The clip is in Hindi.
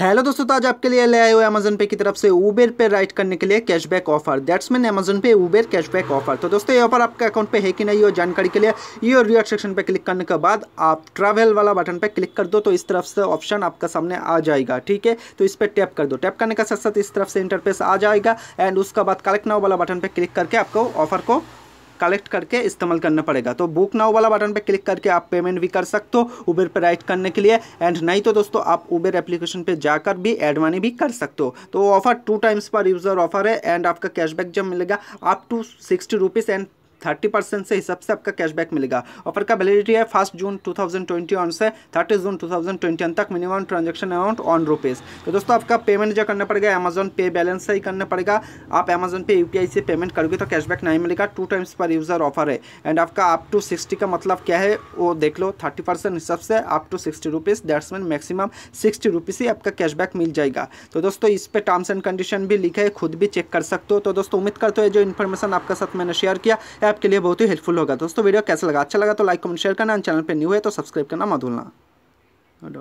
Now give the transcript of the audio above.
हेलो दोस्तों तो आज आपके लिए ले आए हुए अमेजन पे की तरफ से उबेर पे राइड करने के लिए cashback offer that's mean Amazon पे उबेर कैशबैक ऑफर तो दोस्तों ये ऑफर आपके अकाउंट पे है कि नहीं और जानकारी के लिए ये रियर सेक्शन पे क्लिक करने के बाद आप ट्रैवल वाला बटन पे क्लिक कर दो तो इस तरफ से ऑप्शन आपका सामने आ जाएगा ठीक है तो इस पर टैप कर दो टैप करने के साथ साथ इस तरफ से इंटरफेस आ जाएगा एंड उसका बाद कलेक्ट नाव वाला बटन पर क्लिक करके आपको ऑफर को कलेक्ट करके इस्तेमाल करना पड़ेगा तो बुक नाउ वाला बटन पर क्लिक करके आप पेमेंट भी कर सकते हो उबेर पर राइड करने के लिए एंड नहीं तो दोस्तों आप उबेर एप्लीकेशन पर जाकर भी एड मनी भी कर सकते हो तो offer two times per user offer है एंड आपका कैशबैक जब मिलेगा up to sixty rupees and thirty percent से हिसाब से आपका कैशबैक मिलेगा ऑफर का वैलिडिटी है फर्स्ट जून 2021 से थर्टी जून 2021 तक minimum transaction amount on rupees तो दोस्तों आपका पेमेंट जो करना पड़ेगा अमेजन पे बैलेंस से ही करना पड़ेगा आप अमेजन पे यू से पेमेंट करोगे तो कैशबैक नहीं मिलेगा two times per user offer है एंड आपका अप टू सिक्सटी का मतलब क्या है वो देख लो थर्टी परसेंट हिसाब से up to sixty rupees that's mean maximum sixty rupees ही आपका कैशबैक मिल जाएगा तो दोस्तों इस पर टर्म्स एंड कंडीशन भी लिखे खुद भी चेक कर सकते हो तो दोस्तों उम्मीद करते हो जो इन्फॉर्मेशन आपके साथ मैंने शेयर किया है आपके लिए बहुत ही हेल्पफुल होगा दोस्तों वीडियो कैसा लगा अच्छा लगा तो लाइक कमेंट शेयर करना चैनल पर न्यू है तो सब्सक्राइब करना मत भूलना